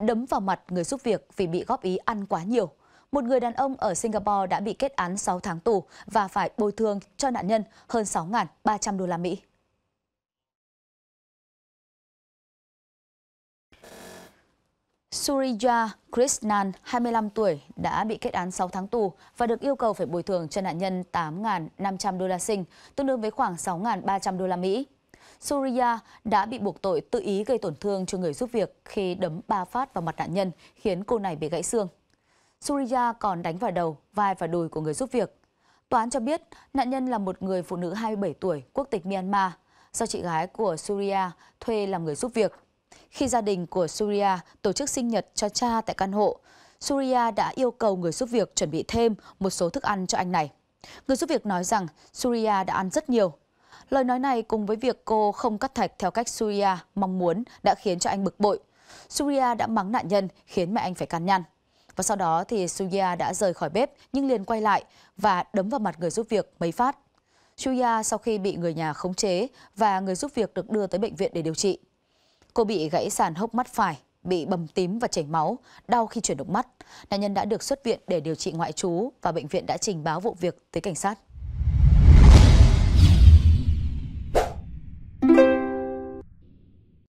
đấm vào mặt người giúp việc vì bị góp ý ăn quá nhiều. Một người đàn ông ở Singapore đã bị kết án 6 tháng tù và phải bồi thường cho nạn nhân hơn 6.300 đô la Mỹ. Surya Krishnan, 25 tuổi, đã bị kết án 6 tháng tù và được yêu cầu phải bồi thường cho nạn nhân 8.500 đô la Sinh, tương đương với khoảng 6.300 đô la Mỹ. Surya đã bị buộc tội tự ý gây tổn thương cho người giúp việc khi đấm ba phát vào mặt nạn nhân, khiến cô này bị gãy xương. Surya còn đánh vào đầu, vai và đùi của người giúp việc. Tòa án cho biết nạn nhân là một người phụ nữ 27 tuổi, quốc tịch Myanmar, do chị gái của Surya thuê làm người giúp việc. Khi gia đình của Surya tổ chức sinh nhật cho cha tại căn hộ, Surya đã yêu cầu người giúp việc chuẩn bị thêm một số thức ăn cho anh này. Người giúp việc nói rằng Surya đã ăn rất nhiều Lời nói này cùng với việc cô không cắt thạch theo cách Surya mong muốn đã khiến cho anh bực bội. Surya đã mắng nạn nhân khiến mẹ anh phải can nhăn. Và sau đó thì Surya đã rời khỏi bếp nhưng liền quay lại và đấm vào mặt người giúp việc mấy phát. Surya sau khi bị người nhà khống chế và người giúp việc được đưa tới bệnh viện để điều trị. Cô bị gãy sàn hốc mắt phải, bị bầm tím và chảy máu, đau khi chuyển động mắt. Nạn nhân đã được xuất viện để điều trị ngoại trú và bệnh viện đã trình báo vụ việc tới cảnh sát.